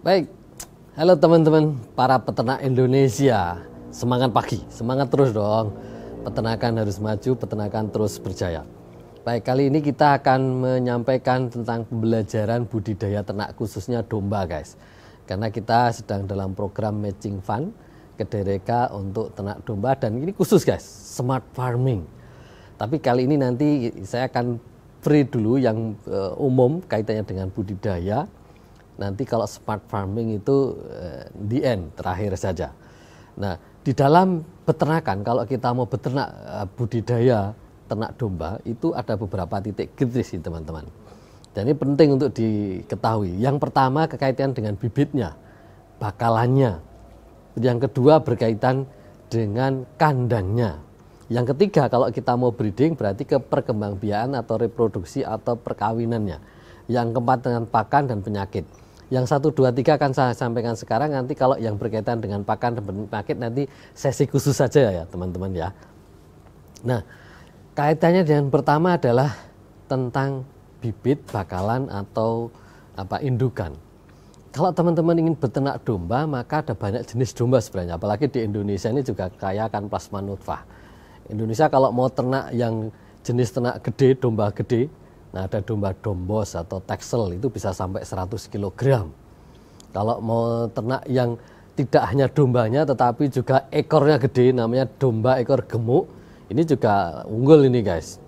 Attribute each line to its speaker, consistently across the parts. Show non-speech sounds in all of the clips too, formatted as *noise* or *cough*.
Speaker 1: Baik, halo teman-teman para peternak Indonesia. Semangat pagi, semangat terus dong. Peternakan harus maju, peternakan terus berjaya. Baik, kali ini kita akan menyampaikan tentang pembelajaran budidaya ternak khususnya domba guys. Karena kita sedang dalam program matching fund Dereka untuk ternak domba dan ini khusus guys, smart farming. Tapi kali ini nanti saya akan free dulu yang eh, umum kaitannya dengan budidaya nanti kalau smart farming itu uh, eh, di end terakhir saja. Nah, di dalam peternakan kalau kita mau beternak uh, budidaya ternak domba itu ada beberapa titik kritis sih teman-teman. Jadi ini penting untuk diketahui. Yang pertama kekaitan dengan bibitnya, bakalannya. Yang kedua berkaitan dengan kandangnya. Yang ketiga kalau kita mau breeding berarti ke perkembangbiakan atau reproduksi atau perkawinannya. Yang keempat dengan pakan dan penyakit yang satu dua tiga akan saya sampaikan sekarang nanti kalau yang berkaitan dengan pakan dan penyakit nanti sesi khusus saja ya teman-teman ya. Nah, kaitannya dengan pertama adalah tentang bibit bakalan atau apa indukan. Kalau teman-teman ingin beternak domba, maka ada banyak jenis domba sebenarnya. Apalagi di Indonesia ini juga kaya akan plasma nutfah. Indonesia kalau mau ternak yang jenis ternak gede, domba gede, Nah, ada domba dombos atau teksel itu bisa sampai 100 kg. Kalau mau ternak yang tidak hanya dombanya tetapi juga ekornya gede namanya domba ekor gemuk. Ini juga unggul ini guys.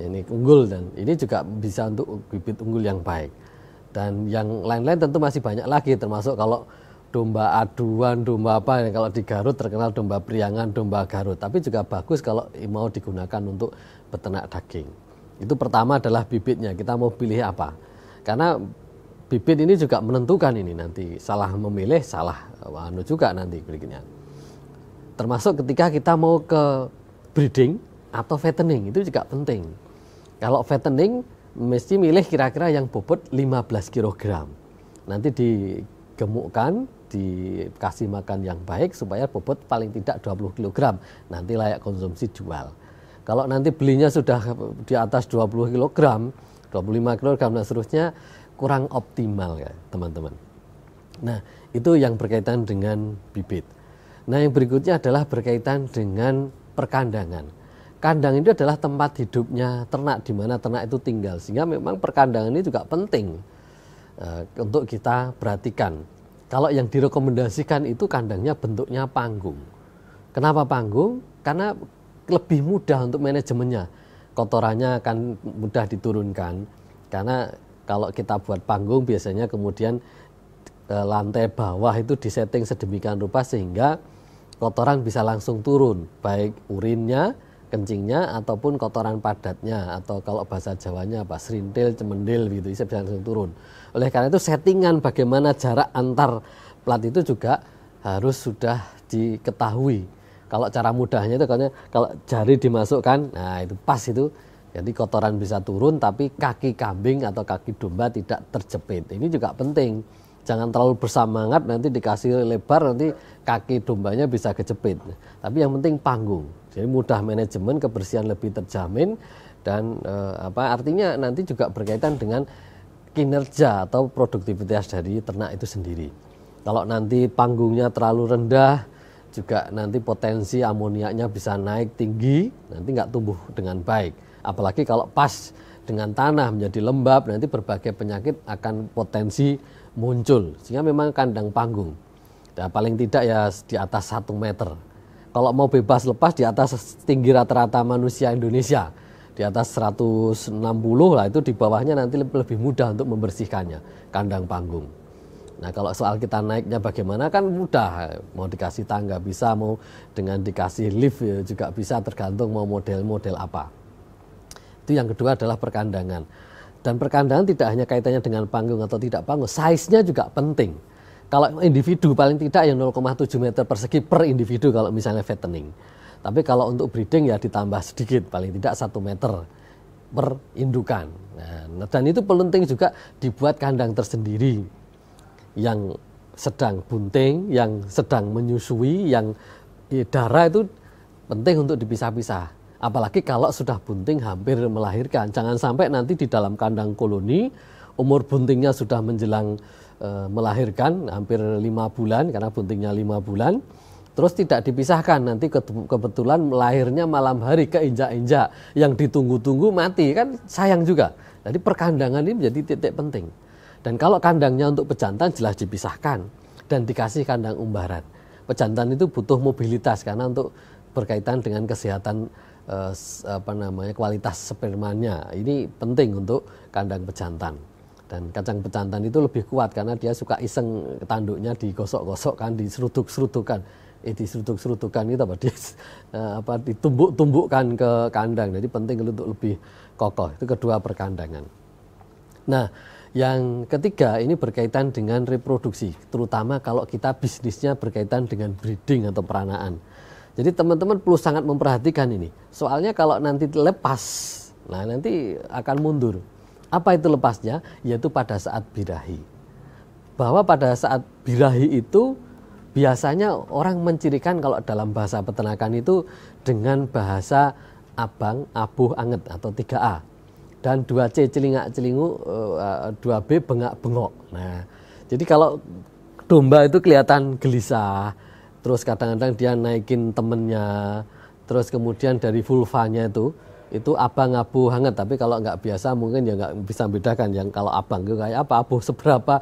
Speaker 1: Ini unggul dan ini juga bisa untuk bibit unggul yang baik. Dan yang lain-lain tentu masih banyak lagi termasuk kalau domba aduan, domba apa yang kalau di Garut terkenal domba priangan, domba Garut. Tapi juga bagus kalau mau digunakan untuk peternak daging. Itu pertama adalah bibitnya, kita mau pilih apa. Karena bibit ini juga menentukan ini nanti salah memilih salah eh, anu juga nanti berikutnya. Termasuk ketika kita mau ke breeding atau fattening itu juga penting. Kalau fattening mesti milih kira-kira yang bobot 15 kg. Nanti digemukkan, dikasih makan yang baik supaya bobot paling tidak 20 kg. Nanti layak konsumsi jual. Kalau nanti belinya sudah di atas 20 kg, 25 kg dan seterusnya kurang optimal ya teman-teman. Nah itu yang berkaitan dengan bibit. Nah yang berikutnya adalah berkaitan dengan perkandangan. Kandang itu adalah tempat hidupnya ternak di mana ternak itu tinggal sehingga memang perkandangan ini juga penting uh, untuk kita perhatikan. Kalau yang direkomendasikan itu kandangnya bentuknya panggung. Kenapa panggung? Karena lebih mudah untuk manajemennya. Kotorannya akan mudah diturunkan karena kalau kita buat panggung biasanya kemudian e, lantai bawah itu disetting sedemikian rupa sehingga kotoran bisa langsung turun baik urinnya, kencingnya ataupun kotoran padatnya atau kalau bahasa Jawanya apa serintil, cemendil gitu bisa langsung turun. Oleh karena itu settingan bagaimana jarak antar plat itu juga harus sudah diketahui kalau cara mudahnya itu katanya kalau jari dimasukkan, nah itu pas itu. Jadi kotoran bisa turun tapi kaki kambing atau kaki domba tidak terjepit. Ini juga penting. Jangan terlalu bersemangat nanti dikasih lebar nanti kaki dombanya bisa kejepit. Tapi yang penting panggung. Jadi mudah manajemen, kebersihan lebih terjamin dan eh, apa artinya nanti juga berkaitan dengan kinerja atau produktivitas dari ternak itu sendiri. Kalau nanti panggungnya terlalu rendah, juga nanti potensi amoniaknya bisa naik tinggi, nanti nggak tumbuh dengan baik. Apalagi kalau pas dengan tanah menjadi lembab, nanti berbagai penyakit akan potensi muncul. Sehingga memang kandang panggung. ya paling tidak ya di atas satu meter. Kalau mau bebas lepas di atas tinggi rata-rata manusia Indonesia di atas 160 lah itu di bawahnya nanti lebih mudah untuk membersihkannya kandang panggung. Nah kalau soal kita naiknya bagaimana kan mudah, mau dikasih tangga bisa, mau dengan dikasih lift ya juga bisa tergantung mau model-model apa. Itu yang kedua adalah perkandangan. Dan perkandangan tidak hanya kaitannya dengan panggung atau tidak panggung, size-nya juga penting. Kalau individu paling tidak yang 0,7 meter persegi per individu kalau misalnya fattening. Tapi kalau untuk breeding ya ditambah sedikit, paling tidak 1 meter per indukan. Nah, dan itu penting juga dibuat kandang tersendiri yang sedang bunting, yang sedang menyusui, yang ya, darah itu penting untuk dipisah-pisah. Apalagi kalau sudah bunting hampir melahirkan. Jangan sampai nanti di dalam kandang koloni umur buntingnya sudah menjelang e, melahirkan hampir lima bulan karena buntingnya lima bulan. Terus tidak dipisahkan nanti kebetulan melahirnya malam hari keinjak-injak yang ditunggu-tunggu mati kan sayang juga. Jadi perkandangan ini menjadi titik penting. Dan kalau kandangnya untuk pejantan jelas dipisahkan dan dikasih kandang umbaran. Pejantan itu butuh mobilitas karena untuk berkaitan dengan kesehatan eh, apa namanya kualitas spermanya. Ini penting untuk kandang pejantan. Dan kacang pejantan itu lebih kuat karena dia suka iseng tanduknya digosok-gosokkan, diseruduk-serudukan eh diseruduk serutukan itu apa *laughs* di eh, apa ditumbuk-tumbukkan ke kandang. Jadi penting untuk lebih kokoh. Itu kedua perkandangan. Nah, yang ketiga ini berkaitan dengan reproduksi, terutama kalau kita bisnisnya berkaitan dengan breeding atau peranaan. Jadi teman-teman perlu sangat memperhatikan ini. Soalnya kalau nanti lepas, nah nanti akan mundur. Apa itu lepasnya? Yaitu pada saat birahi. Bahwa pada saat birahi itu biasanya orang mencirikan kalau dalam bahasa peternakan itu dengan bahasa abang, abuh, anget atau 3A dan 2C celingak-celingu, 2B eh, eh, bengak-bengok. Nah, jadi kalau domba itu kelihatan gelisah, terus kadang-kadang dia naikin temennya, terus kemudian dari vulvanya itu, itu abang abu hangat, tapi kalau nggak biasa mungkin ya nggak bisa bedakan yang kalau abang itu kayak apa, abu seberapa,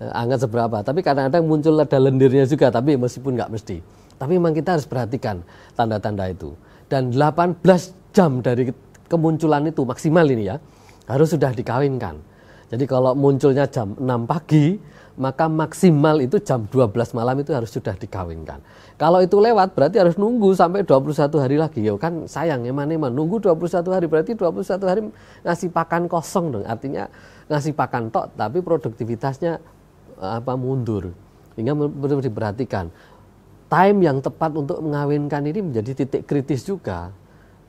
Speaker 1: eh, hangat seberapa. Tapi kadang-kadang muncul ada lendirnya juga, tapi meskipun nggak mesti. Tapi memang kita harus perhatikan tanda-tanda itu. Dan 18 jam dari kemunculan itu maksimal ini ya baru sudah dikawinkan. Jadi kalau munculnya jam 6 pagi, maka maksimal itu jam 12 malam itu harus sudah dikawinkan. Kalau itu lewat berarti harus nunggu sampai 21 hari lagi. Ya kan sayang ya mana mana nunggu 21 hari berarti 21 hari ngasih pakan kosong dong. Artinya ngasih pakan tok tapi produktivitasnya apa mundur. Sehingga perlu diperhatikan. Time yang tepat untuk mengawinkan ini menjadi titik kritis juga.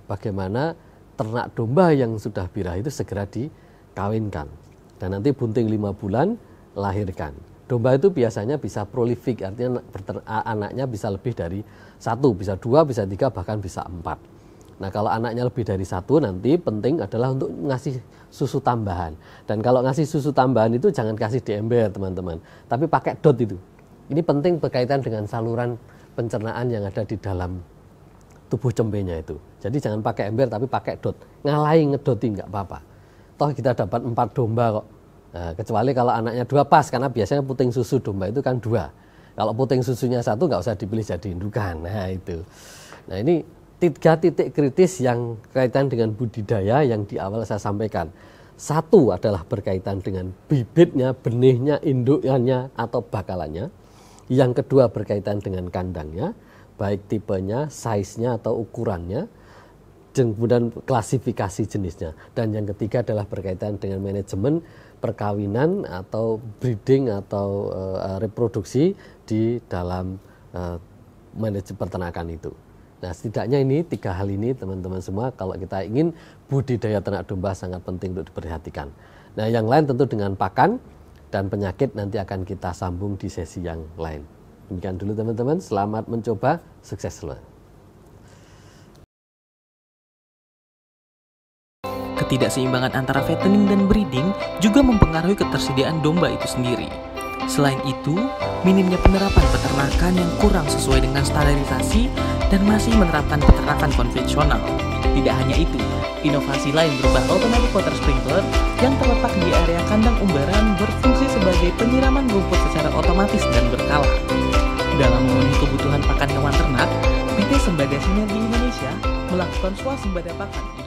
Speaker 1: Bagaimana ternak domba yang sudah birah itu segera dikawinkan. Dan nanti bunting lima bulan lahirkan. Domba itu biasanya bisa prolifik, artinya anaknya bisa lebih dari satu, bisa dua, bisa tiga, bahkan bisa empat. Nah kalau anaknya lebih dari satu nanti penting adalah untuk ngasih susu tambahan. Dan kalau ngasih susu tambahan itu jangan kasih di ember teman-teman. Tapi pakai dot itu. Ini penting berkaitan dengan saluran pencernaan yang ada di dalam tubuh cempenya itu. Jadi jangan pakai ember tapi pakai dot. Ngalai ngedoti nggak apa-apa. Toh kita dapat empat domba kok. Nah, kecuali kalau anaknya dua pas karena biasanya puting susu domba itu kan dua. Kalau puting susunya satu nggak usah dipilih jadi indukan. Nah itu. Nah ini tiga titik kritis yang kaitan dengan budidaya yang di awal saya sampaikan. Satu adalah berkaitan dengan bibitnya, benihnya, indukannya atau bakalannya. Yang kedua berkaitan dengan kandangnya baik tipenya, size-nya atau ukurannya, dan kemudian klasifikasi jenisnya. Dan yang ketiga adalah berkaitan dengan manajemen perkawinan atau breeding atau uh, reproduksi di dalam uh, eh, manajemen peternakan itu. Nah, setidaknya ini tiga hal ini teman-teman semua kalau kita ingin budidaya ternak domba sangat penting untuk diperhatikan. Nah, yang lain tentu dengan pakan dan penyakit nanti akan kita sambung di sesi yang lain. Demikian dulu teman-teman, selamat mencoba, sukses selalu. Ketidakseimbangan antara fattening dan breeding juga mempengaruhi ketersediaan domba itu sendiri. Selain itu, minimnya penerapan peternakan yang kurang sesuai dengan standarisasi dan masih menerapkan peternakan konvensional. Tidak hanya itu, inovasi lain berupa automatic water sprinkler yang terletak di area kandang umbaran berfungsi sebagai penyiraman rumput secara otomatis dan berkala. Dalam memenuhi kebutuhan pakan hewan ternak, PT Sembada Sinergi Indonesia melakukan swasembada pakan